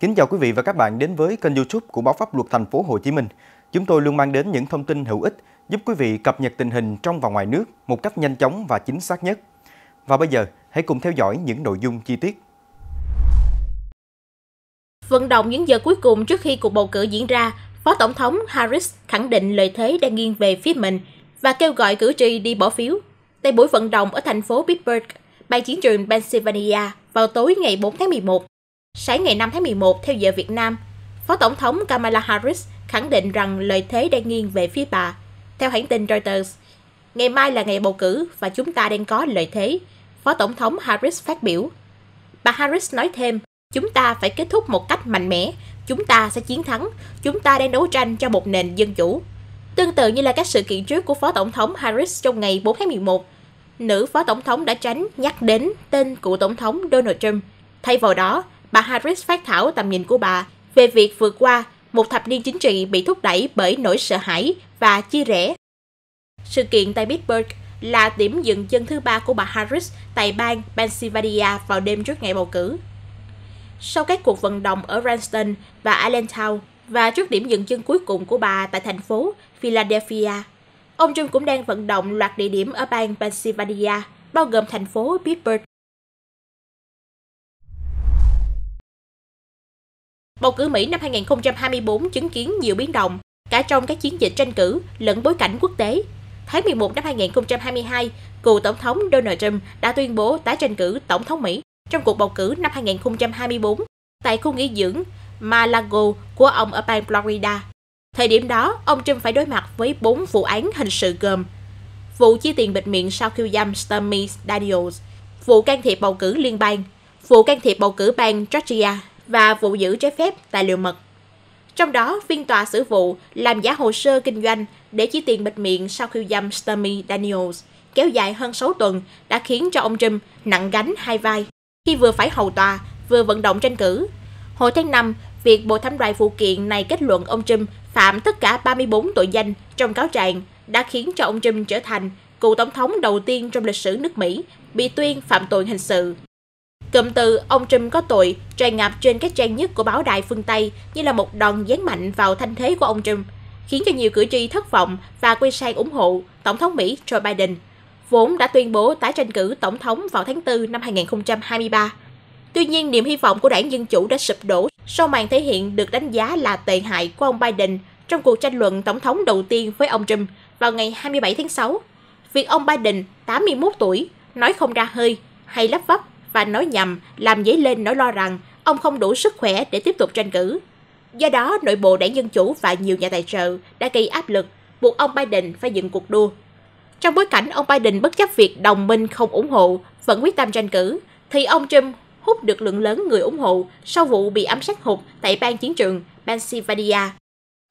Kính chào quý vị và các bạn đến với kênh YouTube của báo pháp luật thành phố Hồ Chí Minh. Chúng tôi luôn mang đến những thông tin hữu ích giúp quý vị cập nhật tình hình trong và ngoài nước một cách nhanh chóng và chính xác nhất. Và bây giờ, hãy cùng theo dõi những nội dung chi tiết. Vận động những giờ cuối cùng trước khi cuộc bầu cử diễn ra, Phó Tổng thống Harris khẳng định lợi thế đang nghiêng về phía mình và kêu gọi cử tri đi bỏ phiếu. Tại buổi vận động ở thành phố Pittsburgh, bang chiến trường Pennsylvania vào tối ngày 4 tháng 11, Sáng ngày 5 tháng 11, theo giờ Việt Nam, Phó Tổng thống Kamala Harris khẳng định rằng lợi thế đang nghiêng về phía bà. Theo hãng tin Reuters, ngày mai là ngày bầu cử và chúng ta đang có lợi thế, Phó Tổng thống Harris phát biểu. Bà Harris nói thêm, chúng ta phải kết thúc một cách mạnh mẽ, chúng ta sẽ chiến thắng, chúng ta đang đấu tranh cho một nền dân chủ. Tương tự như là các sự kiện trước của Phó Tổng thống Harris trong ngày 4 tháng 11, nữ Phó Tổng thống đã tránh nhắc đến tên cựu Tổng thống Donald Trump. Thay vào đó, bà Harris phát thảo tầm nhìn của bà về việc vượt qua một thập niên chính trị bị thúc đẩy bởi nỗi sợ hãi và chia rẽ. Sự kiện tại Pittsburgh là điểm dừng chân thứ ba của bà Harris tại bang Pennsylvania vào đêm trước ngày bầu cử. Sau các cuộc vận động ở Ranston và Allentown và trước điểm dừng chân cuối cùng của bà tại thành phố Philadelphia, ông Trump cũng đang vận động loạt địa điểm ở bang Pennsylvania, bao gồm thành phố Pittsburgh Bầu cử Mỹ năm 2024 chứng kiến nhiều biến động, cả trong các chiến dịch tranh cử lẫn bối cảnh quốc tế. Tháng 11 năm 2022, cựu Tổng thống Donald Trump đã tuyên bố tái tranh cử Tổng thống Mỹ trong cuộc bầu cử năm 2024 tại khu nghỉ dưỡng Malago của ông ở bang Florida. Thời điểm đó, ông Trump phải đối mặt với 4 vụ án hình sự gồm vụ chi tiền bịt miệng sau khiêu dâm Stormy Daniels, vụ can thiệp bầu cử liên bang, vụ can thiệp bầu cử bang Georgia và vụ giữ trái phép tài liệu mật. Trong đó, phiên tòa xử vụ làm giả hồ sơ kinh doanh để chi tiền bịt miệng sau khiêu dâm Stormy Daniels kéo dài hơn 6 tuần đã khiến cho ông Trump nặng gánh hai vai khi vừa phải hầu tòa, vừa vận động tranh cử. Hồi tháng 5, việc Bộ Thẩm đoàn vụ kiện này kết luận ông Trump phạm tất cả 34 tội danh trong cáo trạng đã khiến cho ông Trump trở thành cựu tổng thống đầu tiên trong lịch sử nước Mỹ bị tuyên phạm tội hình sự. Cụm từ ông Trump có tội tràn ngập trên các trang nhất của báo đài phương Tây như là một đòn giáng mạnh vào thanh thế của ông Trump, khiến cho nhiều cử tri thất vọng và quay sang ủng hộ Tổng thống Mỹ Joe Biden, vốn đã tuyên bố tái tranh cử Tổng thống vào tháng 4 năm 2023. Tuy nhiên, niềm hy vọng của đảng Dân Chủ đã sụp đổ sau màn thể hiện được đánh giá là tệ hại của ông Biden trong cuộc tranh luận tổng thống đầu tiên với ông Trump vào ngày 27 tháng 6. Việc ông Biden, 81 tuổi, nói không ra hơi hay lắp vấp và nói nhầm làm dấy lên nỗi lo rằng ông không đủ sức khỏe để tiếp tục tranh cử. Do đó, nội bộ đảng Dân Chủ và nhiều nhà tài trợ đã gây áp lực buộc ông Biden phải dừng cuộc đua. Trong bối cảnh ông Biden bất chấp việc đồng minh không ủng hộ, vẫn quyết tâm tranh cử, thì ông Trump hút được lượng lớn người ủng hộ sau vụ bị ám sát hụt tại bang chiến trường Pennsylvania.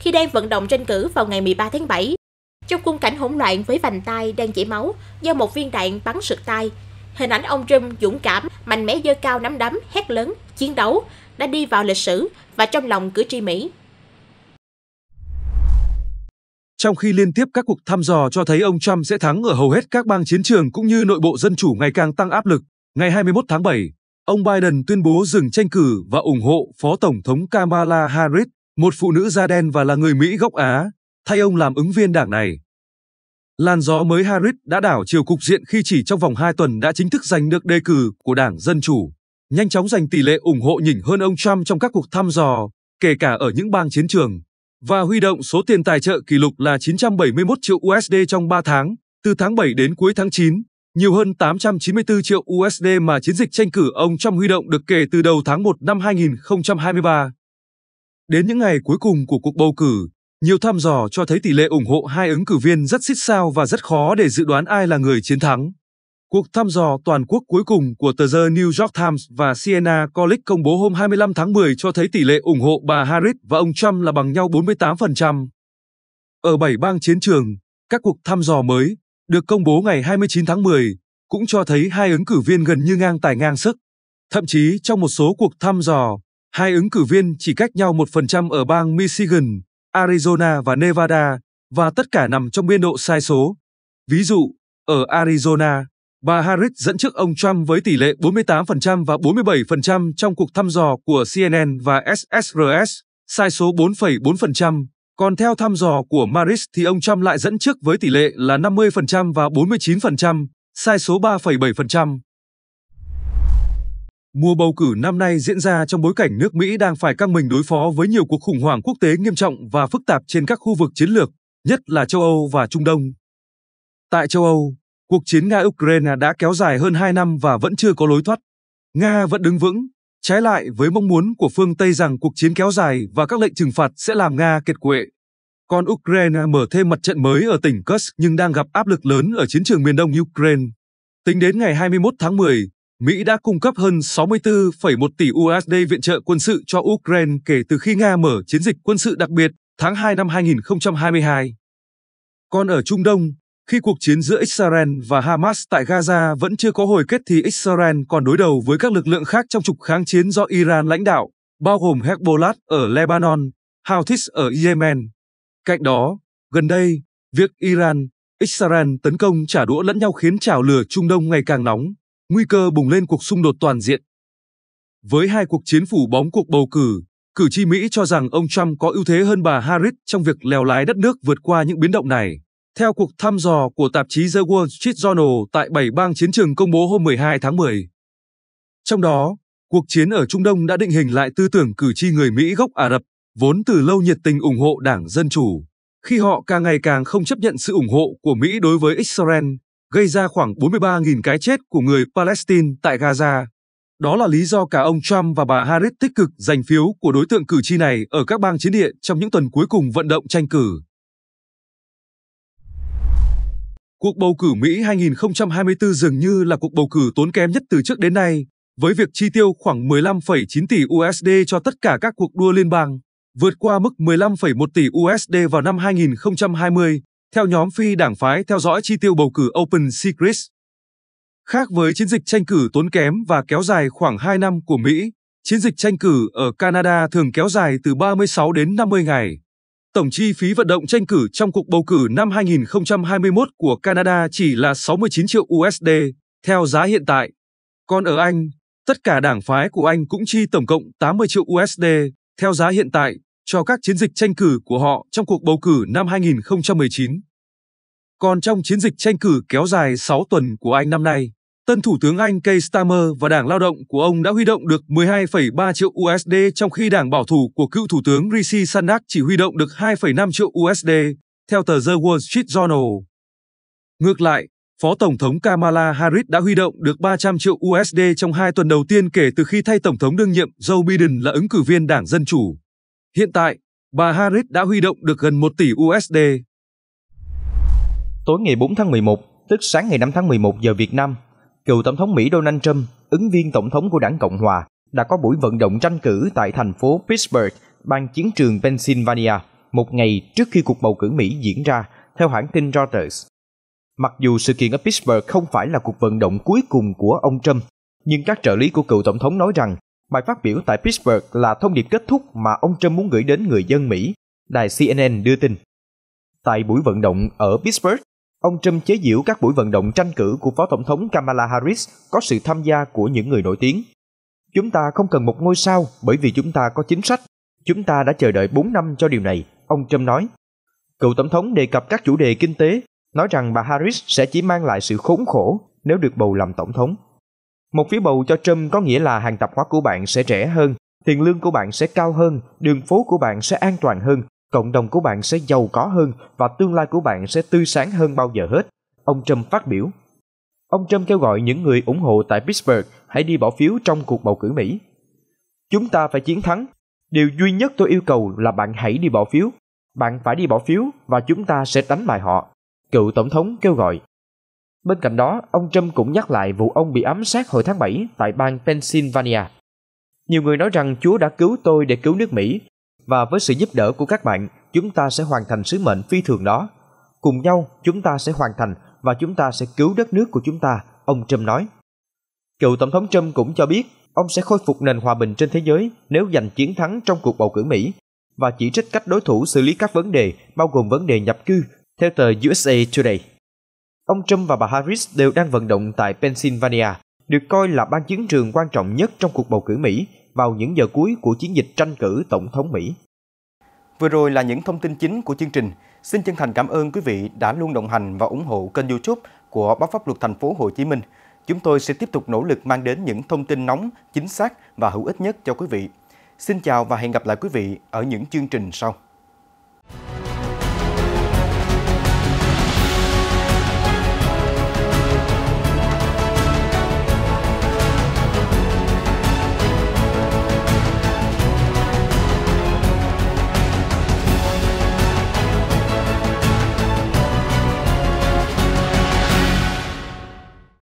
Khi đang vận động tranh cử vào ngày 13 tháng 7, trong khung cảnh hỗn loạn với vành tay đang chảy máu do một viên đạn bắn sượt tay Hình ảnh ông Trump dũng cảm, mạnh mẽ dơ cao nắm đấm, hét lớn, chiến đấu đã đi vào lịch sử và trong lòng cử tri Mỹ. Trong khi liên tiếp các cuộc thăm dò cho thấy ông Trump sẽ thắng ở hầu hết các bang chiến trường cũng như nội bộ dân chủ ngày càng tăng áp lực, ngày 21 tháng 7, ông Biden tuyên bố dừng tranh cử và ủng hộ Phó Tổng thống Kamala Harris, một phụ nữ da đen và là người Mỹ gốc Á, thay ông làm ứng viên đảng này. Làn gió mới Harris đã đảo chiều cục diện khi chỉ trong vòng 2 tuần đã chính thức giành được đề cử của Đảng Dân Chủ, nhanh chóng giành tỷ lệ ủng hộ nhỉnh hơn ông Trump trong các cuộc thăm dò, kể cả ở những bang chiến trường, và huy động số tiền tài trợ kỷ lục là 971 triệu USD trong 3 tháng, từ tháng 7 đến cuối tháng 9, nhiều hơn 894 triệu USD mà chiến dịch tranh cử ông Trump huy động được kể từ đầu tháng 1 năm 2023. Đến những ngày cuối cùng của cuộc bầu cử, nhiều thăm dò cho thấy tỷ lệ ủng hộ hai ứng cử viên rất xích sao và rất khó để dự đoán ai là người chiến thắng. Cuộc thăm dò toàn quốc cuối cùng của tờ The New York Times và Siena College công bố hôm 25 tháng 10 cho thấy tỷ lệ ủng hộ bà Harris và ông Trump là bằng nhau 48%. Ở bảy bang chiến trường, các cuộc thăm dò mới được công bố ngày 29 tháng 10 cũng cho thấy hai ứng cử viên gần như ngang tài ngang sức. Thậm chí trong một số cuộc thăm dò, hai ứng cử viên chỉ cách nhau 1% ở bang Michigan, Arizona và Nevada và tất cả nằm trong biên độ sai số. Ví dụ, ở Arizona, bà Harris dẫn trước ông Trump với tỷ lệ 48% và 47% trong cuộc thăm dò của CNN và SSRS, sai số 4,4%. Còn theo thăm dò của Maris thì ông Trump lại dẫn trước với tỷ lệ là 50% và 49%, sai số 3,7%. Mùa bầu cử năm nay diễn ra trong bối cảnh nước Mỹ đang phải căng mình đối phó với nhiều cuộc khủng hoảng quốc tế nghiêm trọng và phức tạp trên các khu vực chiến lược, nhất là châu Âu và Trung Đông. Tại châu Âu, cuộc chiến Nga-Ukraine đã kéo dài hơn 2 năm và vẫn chưa có lối thoát. Nga vẫn đứng vững, trái lại với mong muốn của phương Tây rằng cuộc chiến kéo dài và các lệnh trừng phạt sẽ làm Nga kiệt quệ. Còn Ukraine mở thêm mặt trận mới ở tỉnh Kursk nhưng đang gặp áp lực lớn ở chiến trường miền đông Ukraine. Tính đến ngày 21 tháng 10, Mỹ đã cung cấp hơn 64,1 tỷ USD viện trợ quân sự cho Ukraine kể từ khi Nga mở chiến dịch quân sự đặc biệt tháng 2 năm 2022. Còn ở Trung Đông, khi cuộc chiến giữa Israel và Hamas tại Gaza vẫn chưa có hồi kết thì Israel còn đối đầu với các lực lượng khác trong trục kháng chiến do Iran lãnh đạo, bao gồm Hezbollah ở Lebanon, Houthis ở Yemen. Cạnh đó, gần đây, việc Iran, Israel tấn công trả đũa lẫn nhau khiến chảo lửa Trung Đông ngày càng nóng nguy cơ bùng lên cuộc xung đột toàn diện. Với hai cuộc chiến phủ bóng cuộc bầu cử, cử tri Mỹ cho rằng ông Trump có ưu thế hơn bà Harris trong việc lèo lái đất nước vượt qua những biến động này. Theo cuộc thăm dò của tạp chí The Wall Street Journal tại bảy bang chiến trường công bố hôm 12 tháng 10. Trong đó, cuộc chiến ở Trung Đông đã định hình lại tư tưởng cử tri người Mỹ gốc Ả Rập, vốn từ lâu nhiệt tình ủng hộ Đảng Dân Chủ, khi họ càng ngày càng không chấp nhận sự ủng hộ của Mỹ đối với Israel gây ra khoảng 43.000 cái chết của người Palestine tại Gaza. Đó là lý do cả ông Trump và bà Harris tích cực giành phiếu của đối tượng cử tri này ở các bang chiến địa trong những tuần cuối cùng vận động tranh cử. Cuộc bầu cử Mỹ 2024 dường như là cuộc bầu cử tốn kém nhất từ trước đến nay, với việc chi tiêu khoảng 15,9 tỷ USD cho tất cả các cuộc đua liên bang, vượt qua mức 15,1 tỷ USD vào năm 2020 theo nhóm phi đảng phái theo dõi chi tiêu bầu cử Open Secrets. Khác với chiến dịch tranh cử tốn kém và kéo dài khoảng 2 năm của Mỹ, chiến dịch tranh cử ở Canada thường kéo dài từ 36 đến 50 ngày. Tổng chi phí vận động tranh cử trong cuộc bầu cử năm 2021 của Canada chỉ là 69 triệu USD, theo giá hiện tại. Còn ở Anh, tất cả đảng phái của Anh cũng chi tổng cộng 80 triệu USD, theo giá hiện tại cho các chiến dịch tranh cử của họ trong cuộc bầu cử năm 2019. Còn trong chiến dịch tranh cử kéo dài 6 tuần của Anh năm nay, tân Thủ tướng Anh Keir Starmer và Đảng Lao động của ông đã huy động được 12,3 triệu USD trong khi Đảng Bảo thủ của cựu Thủ tướng Rishi Sunak chỉ huy động được 2,5 triệu USD, theo tờ The Wall Street Journal. Ngược lại, Phó Tổng thống Kamala Harris đã huy động được 300 triệu USD trong hai tuần đầu tiên kể từ khi thay Tổng thống đương nhiệm Joe Biden là ứng cử viên Đảng Dân Chủ. Hiện tại, bà Harris đã huy động được gần 1 tỷ USD. Tối ngày 4 tháng 11, tức sáng ngày 5 tháng 11 giờ Việt Nam, cựu Tổng thống Mỹ Donald Trump, ứng viên Tổng thống của đảng Cộng Hòa, đã có buổi vận động tranh cử tại thành phố Pittsburgh, bang chiến trường Pennsylvania, một ngày trước khi cuộc bầu cử Mỹ diễn ra, theo hãng tin Reuters. Mặc dù sự kiện ở Pittsburgh không phải là cuộc vận động cuối cùng của ông Trump, nhưng các trợ lý của cựu tổng thống nói rằng Bài phát biểu tại Pittsburgh là thông điệp kết thúc mà ông Trump muốn gửi đến người dân Mỹ, đài CNN đưa tin. Tại buổi vận động ở Pittsburgh, ông Trump chế giễu các buổi vận động tranh cử của Phó Tổng thống Kamala Harris có sự tham gia của những người nổi tiếng. Chúng ta không cần một ngôi sao bởi vì chúng ta có chính sách. Chúng ta đã chờ đợi 4 năm cho điều này, ông Trump nói. Cựu Tổng thống đề cập các chủ đề kinh tế, nói rằng bà Harris sẽ chỉ mang lại sự khốn khổ nếu được bầu làm Tổng thống. Một phiếu bầu cho Trump có nghĩa là hàng tạp hóa của bạn sẽ rẻ hơn, tiền lương của bạn sẽ cao hơn, đường phố của bạn sẽ an toàn hơn, cộng đồng của bạn sẽ giàu có hơn và tương lai của bạn sẽ tươi sáng hơn bao giờ hết, ông Trump phát biểu. Ông Trump kêu gọi những người ủng hộ tại Pittsburgh hãy đi bỏ phiếu trong cuộc bầu cử Mỹ. Chúng ta phải chiến thắng. Điều duy nhất tôi yêu cầu là bạn hãy đi bỏ phiếu. Bạn phải đi bỏ phiếu và chúng ta sẽ đánh bại họ. Cựu tổng thống kêu gọi Bên cạnh đó, ông Trump cũng nhắc lại vụ ông bị ám sát hồi tháng 7 tại bang Pennsylvania. Nhiều người nói rằng Chúa đã cứu tôi để cứu nước Mỹ, và với sự giúp đỡ của các bạn, chúng ta sẽ hoàn thành sứ mệnh phi thường đó. Cùng nhau, chúng ta sẽ hoàn thành và chúng ta sẽ cứu đất nước của chúng ta, ông Trump nói. Cựu Tổng thống Trump cũng cho biết ông sẽ khôi phục nền hòa bình trên thế giới nếu giành chiến thắng trong cuộc bầu cử Mỹ và chỉ trích cách đối thủ xử lý các vấn đề bao gồm vấn đề nhập cư theo tờ USA Today. Ông Trump và bà Harris đều đang vận động tại Pennsylvania, được coi là ban chiến trường quan trọng nhất trong cuộc bầu cử Mỹ vào những giờ cuối của chiến dịch tranh cử tổng thống Mỹ. Vừa rồi là những thông tin chính của chương trình. Xin chân thành cảm ơn quý vị đã luôn đồng hành và ủng hộ kênh YouTube của Báo Pháp Luật Thành phố Hồ Chí Minh. Chúng tôi sẽ tiếp tục nỗ lực mang đến những thông tin nóng, chính xác và hữu ích nhất cho quý vị. Xin chào và hẹn gặp lại quý vị ở những chương trình sau.